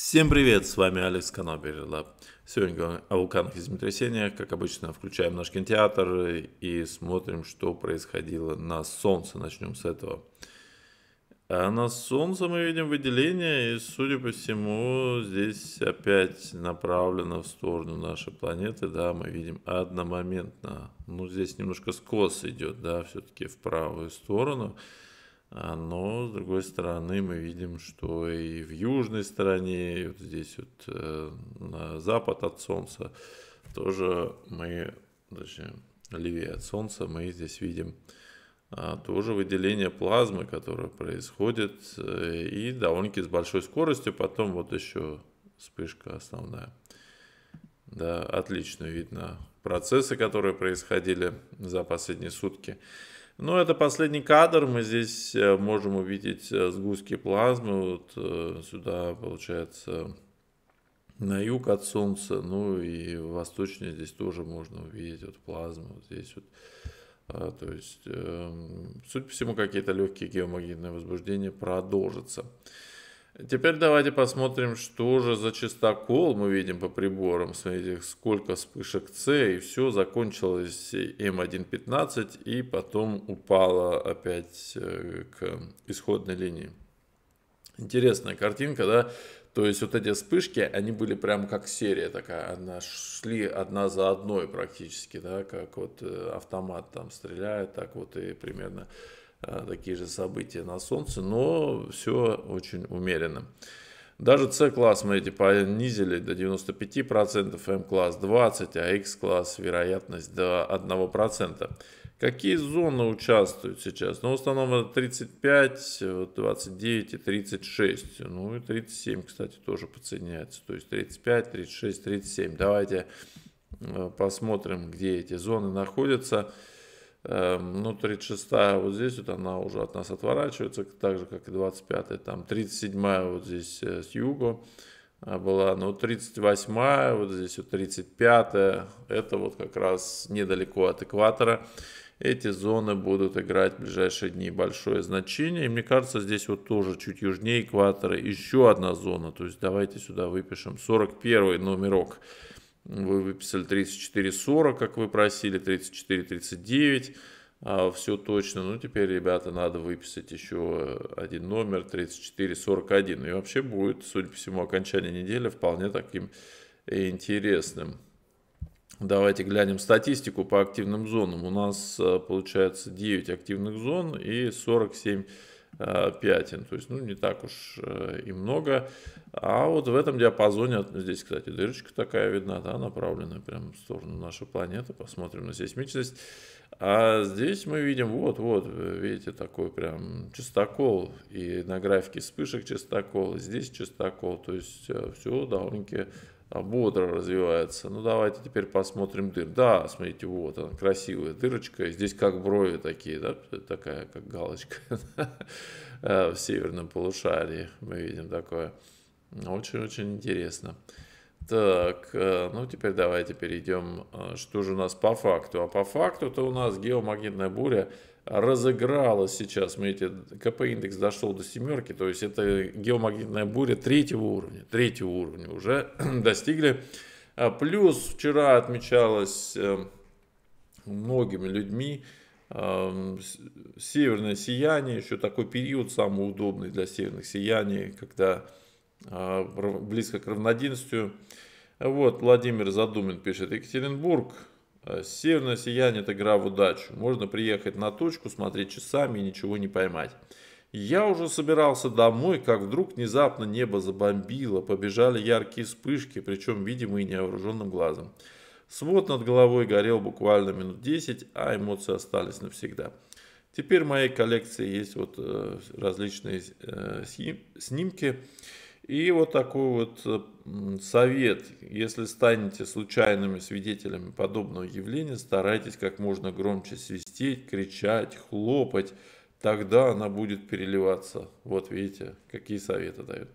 Всем привет, с вами Алекс Канаберила. Сегодня о вулканах и землетрясениях. Как обычно, включаем наш кинотеатр и смотрим, что происходило на Солнце. Начнем с этого. А на Солнце мы видим выделение, и, судя по всему, здесь опять направлено в сторону нашей планеты. Да, мы видим одномоментно. Ну, здесь немножко скос идет, да, все-таки в правую сторону. А, но, с другой стороны, мы видим, что и в южной стороне, и вот здесь вот э, на запад от Солнца, тоже мы, даже левее от Солнца, мы здесь видим а, тоже выделение плазмы, которое происходит, э, и довольно-таки с большой скоростью, потом вот еще вспышка основная. Да, отлично видно процессы, которые происходили за последние сутки. Ну, это последний кадр. Мы здесь э, можем увидеть э, сгустки плазмы. Вот э, сюда, получается, на юг от Солнца. Ну и восточнее здесь тоже можно увидеть вот плазму. Вот здесь вот. А, то есть, э, эм, суть по всему, какие-то легкие геомагнитные возбуждения продолжатся. Теперь давайте посмотрим, что же за частокол мы видим по приборам. Смотрите, сколько вспышек С, и все, закончилось М1.15, и потом упало опять э, к исходной линии. Интересная картинка, да? То есть вот эти вспышки, они были прям как серия такая, она шли одна за одной практически, да, как вот э, автомат там стреляет, так вот и примерно Э, такие же события на Солнце, но все очень умеренно. Даже С-класс, мы эти понизили до 95%, М-класс 20%, а X-класс вероятность до 1%. Какие зоны участвуют сейчас? Ну, в основном это 35, 29 и 36. Ну и 37, кстати, тоже подсоединяется. То есть 35, 36, 37. Давайте э, посмотрим, где эти зоны находятся. Эм, ну, 36 вот здесь вот она уже от нас отворачивается, так же, как и 25 там 37 вот здесь э, с юга была, но ну, 38 вот здесь вот 35 это вот как раз недалеко от экватора. Эти зоны будут играть в ближайшие дни большое значение. И мне кажется, здесь вот тоже чуть южнее экватора еще одна зона. То есть давайте сюда выпишем 41 номерок. Вы выписали 34.40, как вы просили, 34.39 а, все точно. Ну, теперь, ребята, надо выписать еще один номер 3441. И вообще будет, судя по всему, окончание недели вполне таким интересным. Давайте глянем статистику по активным зонам. У нас а, получается 9 активных зон и 47 Э, пятен, то есть, ну, не так уж э, и много. А вот в этом диапазоне, здесь, кстати, дырочка такая видна, да, направленная прямо в сторону нашей планеты, посмотрим на сейсмичность. А здесь мы видим, вот-вот, видите, такой прям частокол, и на графике вспышек частокол, и здесь частокол, то есть э, все довольно-таки бодро развивается. Ну, давайте теперь посмотрим дыр. Да, смотрите, вот она, красивая дырочка. Здесь как брови такие, да, такая, как галочка э, в северном полушарии. Мы видим такое. Очень-очень интересно. Так, э, ну теперь давайте перейдем, э, что же у нас по факту. А по факту-то у нас геомагнитная буря разыгралось сейчас. Смотрите, КП-индекс дошел до семерки, то есть это геомагнитная буря третьего уровня. Третьего уровня уже достигли. А плюс вчера отмечалось э, многими людьми э, северное сияние, еще такой период самый удобный для северных сияний, когда э, близко к равноденствию. Вот Владимир Задумин пишет, Екатеринбург Э, Северное сияние – это игра в удачу. Можно приехать на точку, смотреть часами и ничего не поймать. Я уже собирался домой, как вдруг внезапно небо забомбило, побежали яркие вспышки, причем видимые невооруженным глазом. Свод над головой горел буквально минут 10, а эмоции остались навсегда. Теперь в моей коллекции есть вот э, различные э, снимки. И вот такой вот э, совет, если станете случайными свидетелями подобного явления, старайтесь как можно громче свистеть, кричать, хлопать, тогда она будет переливаться. Вот видите, какие советы дают.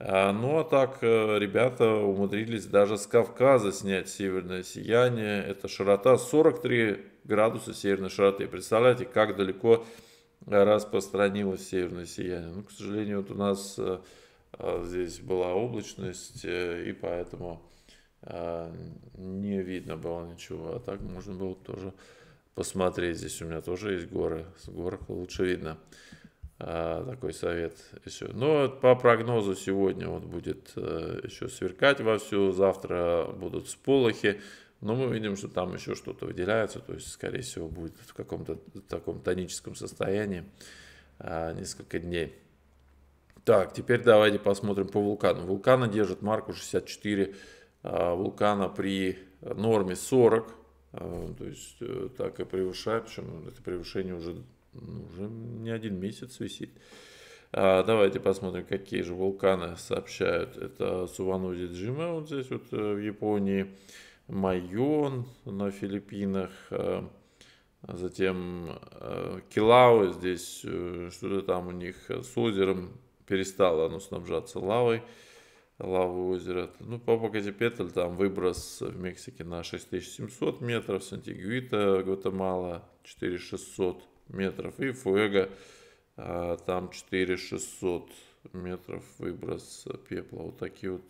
А, ну а так, э, ребята умудрились даже с Кавказа снять северное сияние. Это широта 43 градуса северной широты. Представляете, как далеко э, распространилось северное сияние. Ну, к сожалению, вот у нас Э, здесь была облачность, э, и поэтому э, не видно было ничего. А так можно было тоже посмотреть. Здесь у меня тоже есть горы. С горок лучше видно. Такой совет еще. Но ну, по прогнозу сегодня вот будет еще сверкать вовсю. Завтра будут сполохи. Но мы видим, что там еще что-то выделяется. То есть, скорее всего, будет в каком-то таком тоническом состоянии несколько дней. Так, теперь давайте посмотрим по вулкану. Вулканы держат марку 64, а, вулкана при норме 40, а, то есть э, так и превышает, причем это превышение уже, ну, уже не один месяц висит. А, давайте посмотрим, какие же вулканы сообщают. Это Суванози Джима, вот здесь вот э, в Японии, Майон на Филиппинах, затем э, Килау здесь, что-то там у них с озером перестало оно снабжаться лавой, лавы озера. Ну, Папа-Катепетль, там выброс в Мексике на 6700 метров, Сантигюита, Гватемала 4600 метров и Фуэго а, там 4600 метров выброс пепла. Вот такие вот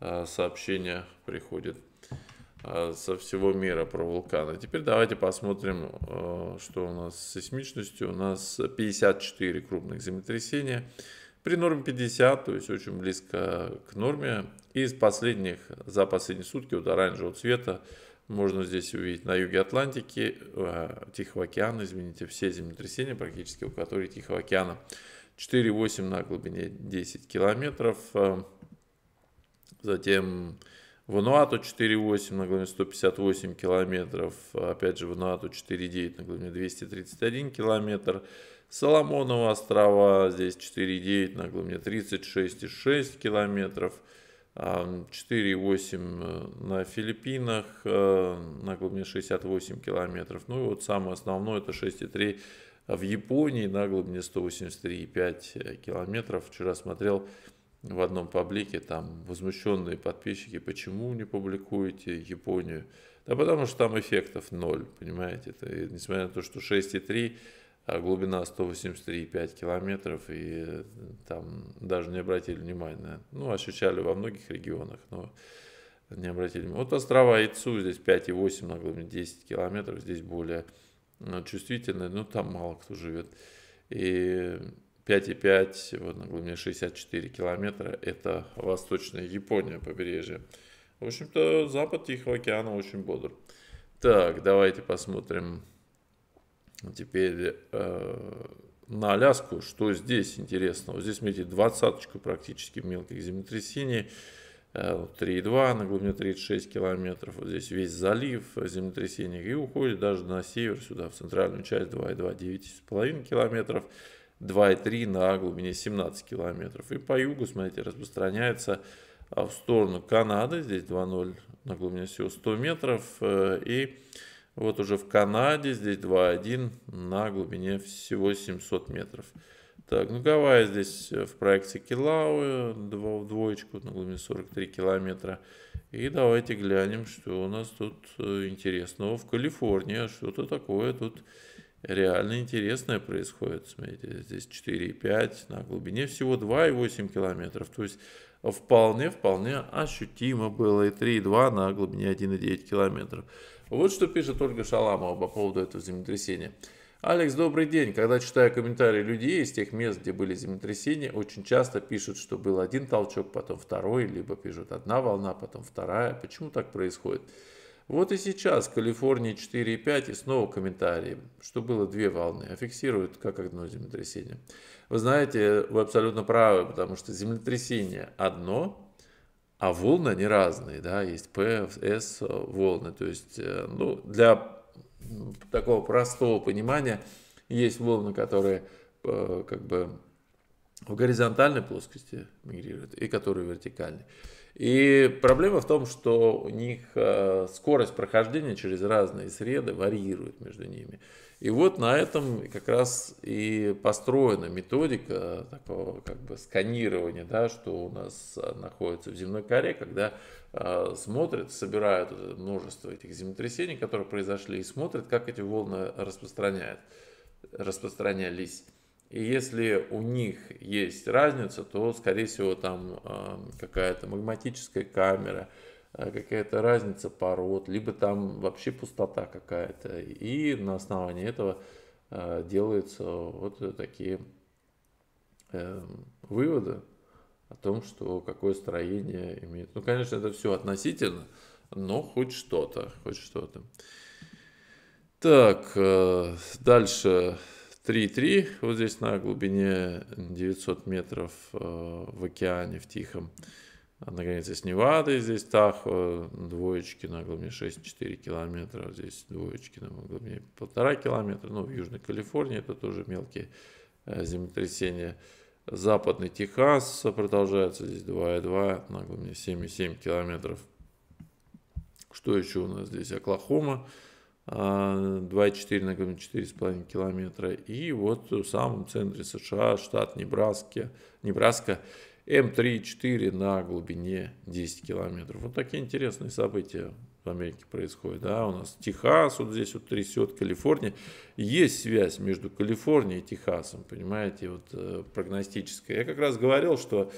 а, сообщения приходят а, со всего мира про вулканы. Теперь давайте посмотрим, что у нас с сейсмичностью. У нас 54 крупных землетрясения при норме 50, то есть очень близко к норме. Из последних, за последние сутки, вот оранжевого цвета, можно здесь увидеть на юге Атлантики, э, Тихого океана, извините, все землетрясения практически у которых Тихого океана. 4,8 на глубине 10 километров. Э, затем Вануату 4,8 на глубине 158 километров. Опять же, Вануату 4,9 а, э, э, на глубине 231 километр. Соломоново острова здесь 4,9 на глубине 36,6 километров. 4,8 на Филиппинах на глубине 68 километров. Ну и вот самое основное это 6,3 в Японии на глубине 183,5 э, километров. Вчера смотрел в одном паблике там возмущенные подписчики, почему не публикуете Японию? Да потому что там эффектов ноль, понимаете? Это, несмотря на то, что 6,3, а глубина 183,5 километров, и э, там даже не обратили внимания. Ну, ощущали во многих регионах, но не обратили внимания. Вот острова Ицу, здесь 5,8 на глубине 10 километров, здесь более э, чувствительные, но там мало кто живет. И 5,5 вот, на глубине 64 километра. Это восточная Япония побережье. В общем-то, запад Тихого океана очень бодр. Так, давайте посмотрим теперь э, на Аляску. Что здесь интересного? Здесь, видите, двадцаточку практически мелких землетрясений. 3,2 э, на глубине 36 километров. Вот здесь весь залив э, землетрясений и уходит даже на север сюда, в центральную часть 2,2, 9,5 километров. 2,3 на глубине 17 километров. И по югу, смотрите, распространяется а, в сторону Канады, здесь 2,0 на глубине всего 100 метров. Э, и вот уже в Канаде здесь 2,1 на глубине всего 700 метров. Так, ну Гавайи здесь э, в проекте Килауэ, в двоечку на глубине 43 километра. И давайте глянем, что у нас тут э, интересного в Калифорнии, а что-то такое тут реально интересное происходит. Смотрите, здесь 4,5, на глубине всего 2,8 километров. То есть вполне, вполне ощутимо было и 3,2 на глубине 1,9 километров. Вот что пишет Ольга Шаламова по поводу этого землетрясения. Алекс, добрый день. Когда читаю комментарии людей из тех мест, где были землетрясения, очень часто пишут, что был один толчок, потом второй, либо пишут одна волна, потом вторая. Почему так происходит? Вот и сейчас в Калифорнии 4,5 и снова комментарии, что было две волны, а фиксируют как одно землетрясение. Вы знаете, вы абсолютно правы, потому что землетрясение одно, а волны они разные, да, есть P, S волны, то есть, э, ну, для такого простого понимания есть волны, которые э, как бы в горизонтальной плоскости мигрируют и которые вертикальные. И проблема в том, что у них э, скорость прохождения через разные среды варьирует между ними. И вот на этом как раз и построена методика такого как бы сканирования, да, что у нас э, находится в земной коре, когда э, смотрят, собирают множество этих землетрясений, которые произошли, и смотрят, как эти волны распространяют, распространялись. И если у них есть разница, то, скорее всего, там а, какая-то магматическая камера, а, какая-то разница пород, либо там вообще пустота какая-то. И на основании этого а, делаются вот такие э, выводы о том, что какое строение имеет. Ну, конечно, это все относительно, но хоть что-то, хоть что-то. Так, э, дальше 3,3 вот здесь на глубине 900 метров э, в океане, в Тихом. А, на границе с Невадой здесь Тахо, двоечки на глубине 6-4 километра, а здесь двоечки на глубине 1,5 километра. Ну, в Южной Калифорнии это тоже мелкие э, землетрясения. Западный Техас продолжается здесь 2,2 на глубине 7,7 километров. Что еще у нас здесь? Оклахома. 2,4 на 4,5 километра. И вот в самом центре США, штат Небраска, Небраска М3,4 на глубине 10 километров. Вот такие интересные события в Америке происходят. Да? У нас Техас вот здесь вот трясет, Калифорния. Есть связь между Калифорнией и Техасом, понимаете, вот э, прогностическая. Я как раз говорил, что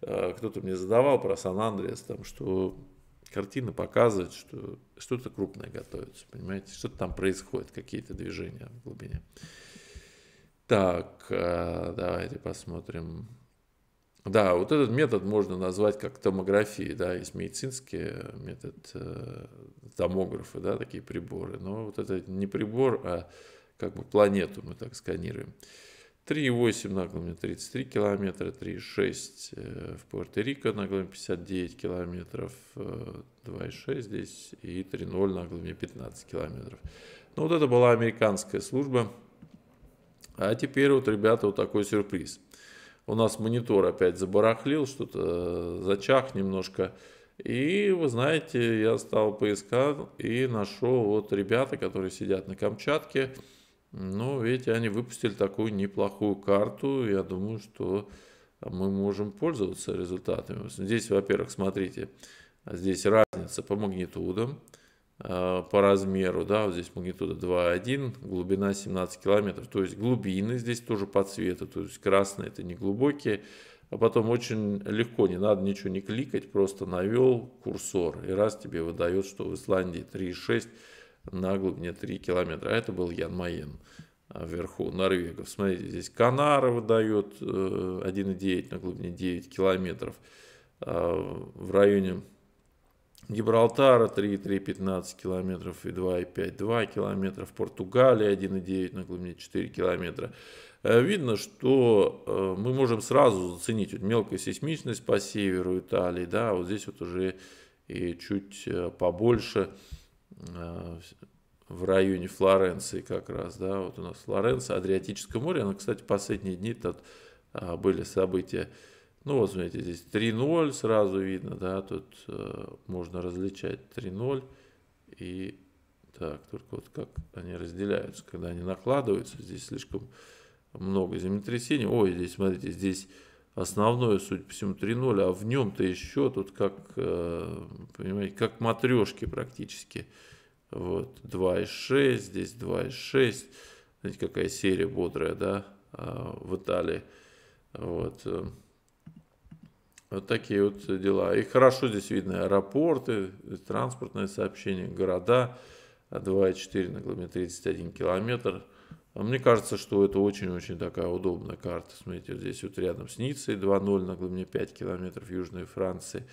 э, кто-то мне задавал про Сан-Андреас, там, что картина показывает, что что-то крупное готовится, понимаете, что-то там происходит, какие-то движения в глубине. Так, э, давайте посмотрим. Да, вот этот метод можно назвать как томография, да, есть медицинский э, метод э, томографы, да, такие приборы. Но вот это не прибор, а как бы планету мы так сканируем. 3,8 на Наглами 33 километра, 3,6 э, в Пуэрто-Рико на Наглами 59 километров, 2,6 э, здесь и 3,0 Наглами 15 километров. Ну вот это была американская служба. А теперь вот, ребята, вот такой сюрприз. У нас монитор опять забарахлил, что-то э, зачах немножко. И вы знаете, я стал поискал и нашел вот ребята, которые сидят на Камчатке. Но ну, видите, они выпустили такую неплохую карту. Я думаю, что мы можем пользоваться результатами. Здесь, во-первых, смотрите, здесь разница по магнитудам, э, по размеру, да, вот здесь магнитуда 2,1, глубина 17 километров, то есть глубины здесь тоже по цвету, то есть красные это не глубокие, а потом очень легко, не надо ничего не кликать, просто навел курсор, и раз тебе выдает, что в Исландии 3,6 на глубине 3 километра. А это был Ян Майен а, вверху норвегов. Смотрите, здесь Канары выдает 1,9 э, на глубине 9 километров. А, в районе Гибралтара 3,315 километров и 2,5-2 километра. В Португалии 1,9 на глубине 4 километра. Э, видно, что э, мы можем сразу заценить вот мелкую сейсмичность по северу Италии. Да, вот здесь вот уже и чуть побольше. А, в районе Флоренции как раз, да, вот у нас Флоренция, Адриатическое море, но кстати, последние дни тут а, были события, ну вот смотрите, здесь 3-0 сразу видно, да, тут а, можно различать 3-0 и так, только вот как они разделяются, когда они накладываются, здесь слишком много землетрясений, ой, здесь смотрите, здесь основную суть по всему 3.0, а в нем-то еще тут как, э, понимаете, как матрешки практически. Вот, 2.6, здесь 2.6. Знаете, какая серия бодрая, да, а, в Италии. Вот. Э, вот такие вот дела. И хорошо здесь видно аэропорты, транспортное сообщение, города. 2,4 а на глубине 31 километр. А мне кажется, что это очень-очень такая удобная карта. Смотрите, здесь вот рядом с Ницей 2.0 на глубине 5 километров Южной Франции.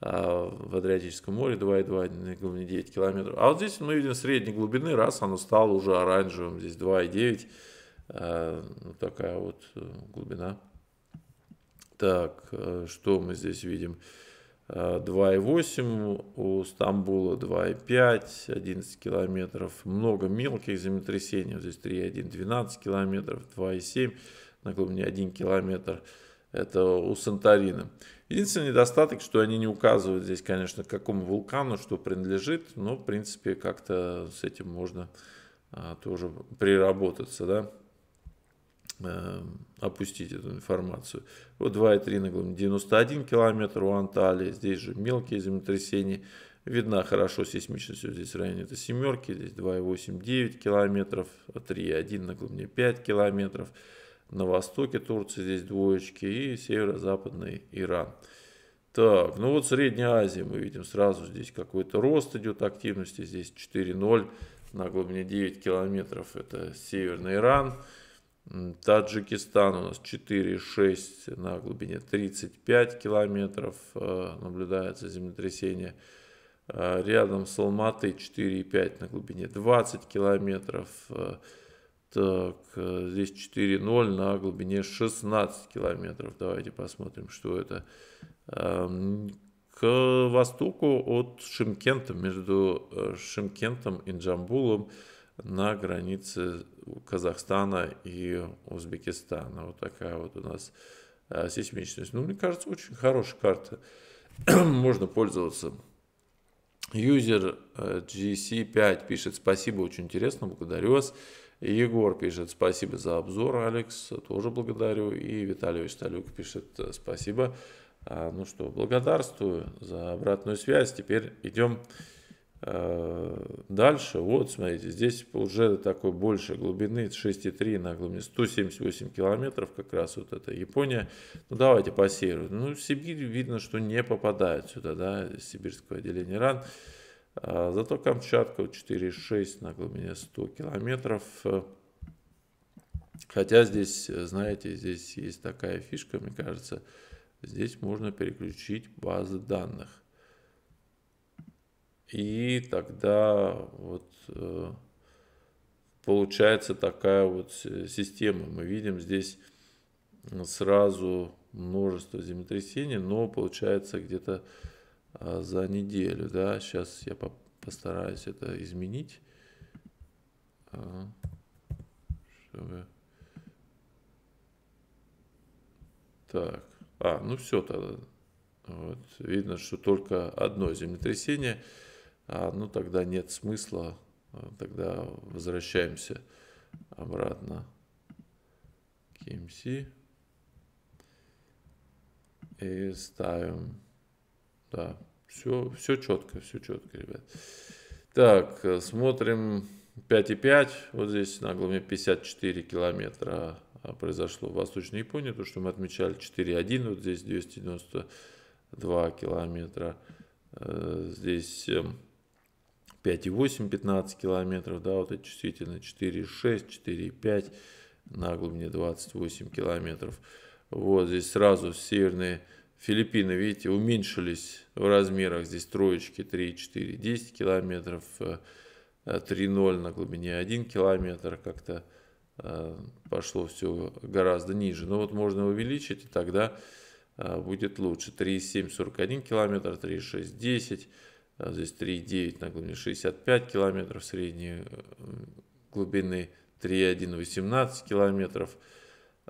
А в Адриатическом море 2,2 на глубине 9 километров. А вот здесь мы видим средней глубины, раз оно стало уже оранжевым. Здесь 2,9. А, вот такая вот э, глубина. Так, э, что мы здесь видим? 2,8 у Стамбула, 2,5, 11 километров. Много мелких землетрясений, вот здесь 3,1, 12 километров, 2,7 на глубине 1 километр. Это у Санторина. Единственный недостаток, что они не указывают здесь, конечно, к какому вулкану что принадлежит, но, в принципе, как-то с этим можно а, тоже приработаться, да. Э, опустить эту информацию. Вот 2,3 на глубине 91 километр у Анталии. Здесь же мелкие землетрясения. Видна хорошо сейсмичность. Вот здесь в районе это семерки. Здесь 2,8-9 километров. 3,1 на глубине 5 километров. На востоке Турции здесь двоечки. И северо-западный Иран. Так, ну вот Средняя Азия, мы видим сразу здесь какой-то рост идет активности, здесь 4,0 на глубине 9 километров, это Северный Иран, Таджикистан у нас 4,6 на глубине 35 километров э, наблюдается землетрясение. Э, рядом с Алматы 4,5 на глубине 20 километров. Э, так, здесь 4,0 на глубине 16 километров. Давайте посмотрим, что это. Эм, к востоку от Шимкента, между Шимкентом и Джамбулом на границе Казахстана и Узбекистана. Вот такая вот у нас э, сейсмичность. Ну, мне кажется, очень хорошая карта. Можно пользоваться. Юзер э, GC5 пишет «Спасибо, очень интересно, благодарю вас». Егор пишет «Спасибо за обзор, Алекс, тоже благодарю». И Виталий Шталюк пишет э, «Спасибо». А, ну что, благодарствую за обратную связь. Теперь идем Э, дальше, вот, смотрите, здесь уже такой больше глубины, 6,3 на глубине 178 километров, как раз вот это Япония. Ну, давайте пассируем. Ну, Сибирь видно, что не попадает сюда, да, сибирского отделения РАН. А, э, зато Камчатка 4,6 на глубине 100 километров. Хотя здесь, знаете, здесь есть такая фишка, мне кажется, здесь можно переключить базы данных. И тогда вот э, получается такая вот система. Мы видим здесь сразу множество землетрясений, но получается где-то а, за неделю. Да? Сейчас я постараюсь это изменить. А, чтобы... Так, а, ну все тогда. Вот. Видно, что только одно землетрясение. А, ну тогда нет смысла, а, тогда возвращаемся обратно к KMC и ставим, да, все, все четко, все четко, ребят. Так, смотрим 5,5, вот здесь нагло мне 54 километра а, произошло в Восточной Японии, то, что мы отмечали 4,1, вот здесь 292 километра, э, здесь эм, 5,8 15 километров, да, вот это чувствительно 4,6, 4,5 на глубине 28 километров. Вот здесь сразу северные Филиппины, видите, уменьшились в размерах. Здесь троечки 3, 4, 10 километров, 3,0 э, на глубине 1 километр. Как-то э, пошло все гораздо ниже. Но вот можно увеличить, и тогда э, будет лучше. 3,7, 41 километр, 3,6, 10 а здесь 3,9 на глубине 65 километров, средней э, глубины 3,1 18 километров,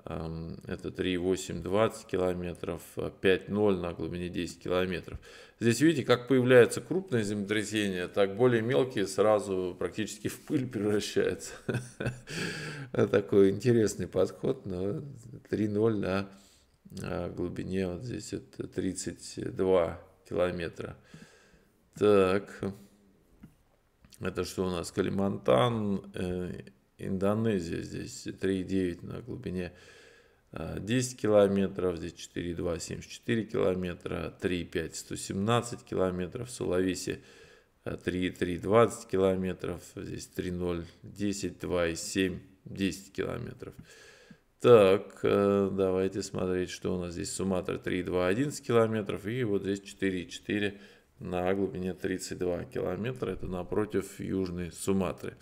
это 3,8 20 километров, 5,0 э, на глубине 10 километров. Здесь видите, как появляется крупное землетрясение, так более мелкие сразу практически в пыль превращаются. Такой интересный подход, но 3,0 на э, глубине вот здесь это 32 километра. Так. Это что у нас? Калимантан, э, Индонезия здесь 3,9 на глубине 10 э, километров, здесь 4,2, 74 километра, 3,5, 117 километров, в Сулависе 3,3, 20 километров, здесь 3,0, 10, 2,7, 10 километров. Так, э, давайте смотреть, что у нас здесь. Суматра 3,2, 11 километров. И вот здесь 4,4, на глубине 32 километра, это напротив Южной Суматры.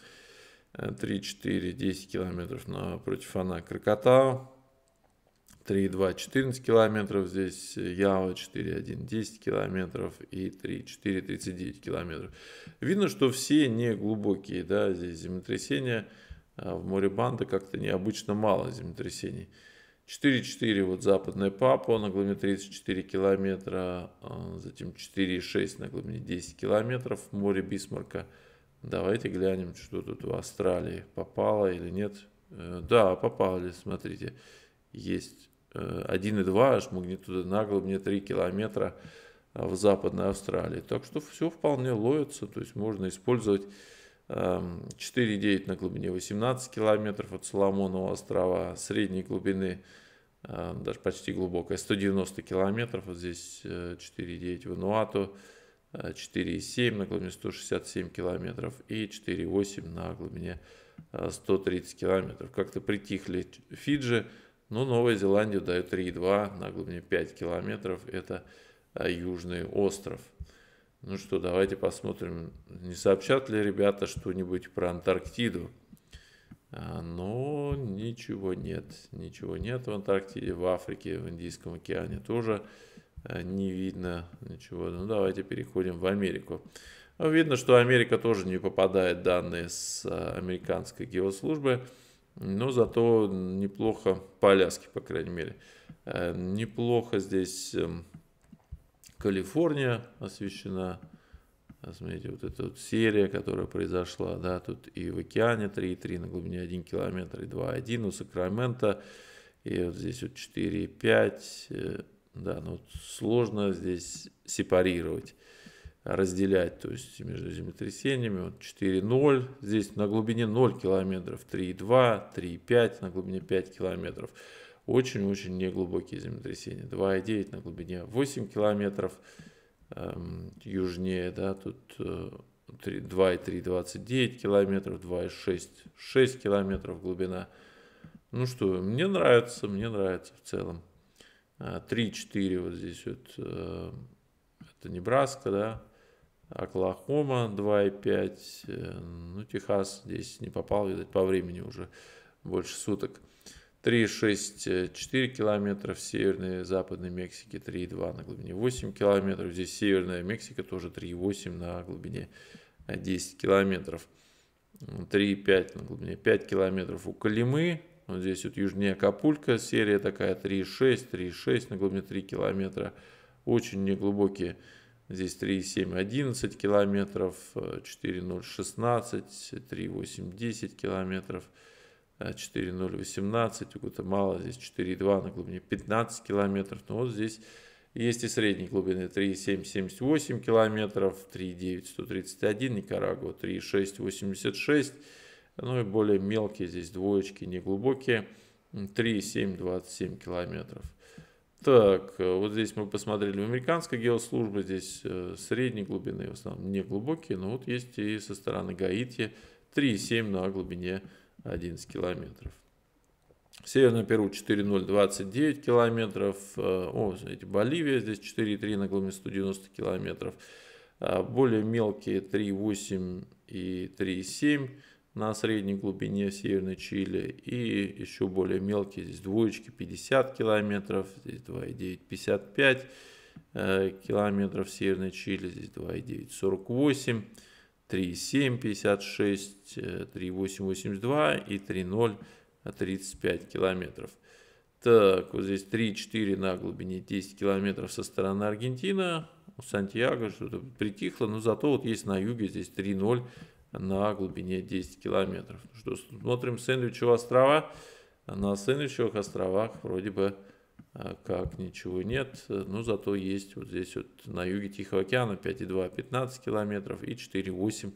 3, 4, 10 километров напротив она Кракатау. 3, 2, 14 километров, здесь э, Ява 4, 1, 10 километров и 3, 4, 39 километров. Видно, что все не глубокие, да, здесь землетрясения, э, в море Банда как-то необычно мало землетрясений. 4,4 вот западная папа на глубине 34 километра, а, затем 4,6 на глубине 10 километров море Бисмарка. Давайте глянем, что тут в Австралии, попало или нет. Э, да, попали, смотрите, есть 1,2 э, аж магнитуда на глубине 3 километра а, в Западной Австралии. Так что все вполне ловится, то есть можно использовать 4,9 эм, на глубине 18 километров от Соломонова острова, средней глубины, эм, даже почти глубокая, 190 километров, вот здесь 4,9 э, Вануату, 4,7 э, на глубине 167 километров и 4,8 на глубине 130 э, километров. Как-то притихли Фиджи, но Новая Зеландия дает 3,2 на глубине 5 километров, это Южный остров. Ну что, давайте посмотрим, не сообщат ли ребята что-нибудь про Антарктиду. А, но ничего нет, ничего нет в Антарктиде, в Африке, в Индийском океане тоже а, не видно ничего. Ну давайте переходим в Америку. Ну, видно, что Америка тоже не попадает данные с а, американской геослужбы, но зато неплохо, по Аляске, по крайней мере, неплохо здесь эм, Калифорния освещена. А, смотрите, вот эта вот серия, которая произошла, да, тут и в океане 3,3 на глубине 1 километр, и 2,1 у Сакрамента, и вот здесь вот 4,5, э, да, ну сложно здесь сепарировать, разделять, то есть между землетрясениями, вот 4,0, здесь на глубине 0 километров, 3,2, 3,5, на глубине 5 километров, очень-очень неглубокие землетрясения. 2,9 на глубине 8 километров эм, южнее, да, тут э, 2,3 29 километров, 2,6 6 километров глубина. Ну что, мне нравится, мне нравится в целом. 3-4 а, вот здесь вот, э, это Небраска, да, Оклахома 2,5, э, ну, Техас здесь не попал, видать, по времени уже больше суток. 3,6-4 километра в северной и западной Мексике, 3,2 на глубине 8 километров. Здесь северная Мексика тоже 3,8 на глубине 10 километров. 3,5 на глубине 5 километров у Калимы. Вот здесь вот южнее Капулька серия такая 3,6, 3,6 на глубине 3 километра. Очень неглубокие. Здесь 3,7, 11 километров, 4,0, 16, 3,8, 10 километров. 4,018, у Гватемала здесь 4,2 на глубине 15 километров. Но вот здесь есть и средние глубины 3,778 километров, 3,931 Никарагуа, 3,686. Ну и более мелкие здесь двоечки, неглубокие, 3,727 километров. Так, э, вот здесь мы посмотрели в американской геослужбе, здесь э, средние глубины, в основном не глубокие, но вот есть и со стороны Гаити 3,7 на глубине 15 11 километров. Северное Перу 4,029 километров. Э, о, знаете Боливия здесь 4,3 на глубине 190 километров. Э, более мелкие 3,8 и 3,7 на средней глубине в Северной Чили. И еще более мелкие здесь двоечки 50 километров, здесь 2,9, 55 э, километров в Северной Чили, здесь 2,9, 48 3,756, 3,882 э, и 3,035 километров. Так, вот здесь 3,4 на глубине 10 километров со стороны Аргентина. У Сантьяго что-то притихло, но зато вот есть на юге здесь 3,0 на глубине 10 километров. Что смотрим Сэндвичевые острова. На Сэндвичевых островах вроде бы а как ничего нет, э, но ну, зато есть вот здесь вот на юге Тихого океана 5,2 15 километров и 4,8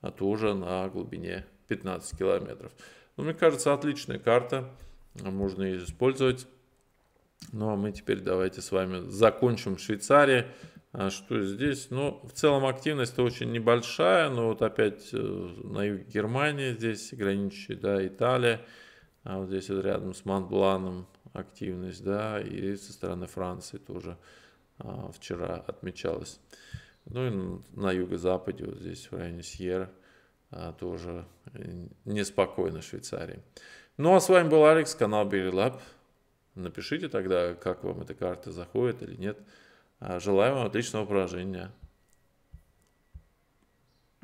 а тоже на глубине 15 километров. Ну, мне кажется, отличная карта, а, можно ее использовать. Ну, а мы теперь давайте с вами закончим Швейцарии. А что здесь? Ну, в целом активность очень небольшая, но вот опять э, на юге Германии здесь граничащая, да, Италия. А вот здесь вот рядом с Монбланом активность, да, и со стороны Франции тоже а, вчера отмечалось. Ну и на юго-западе, вот здесь в районе Сьер а, тоже э, неспокойно Швейцарии. Ну а с вами был Алекс, канал Берилаб. Напишите тогда, как вам эта карта заходит или нет. А, желаю вам отличного поражения.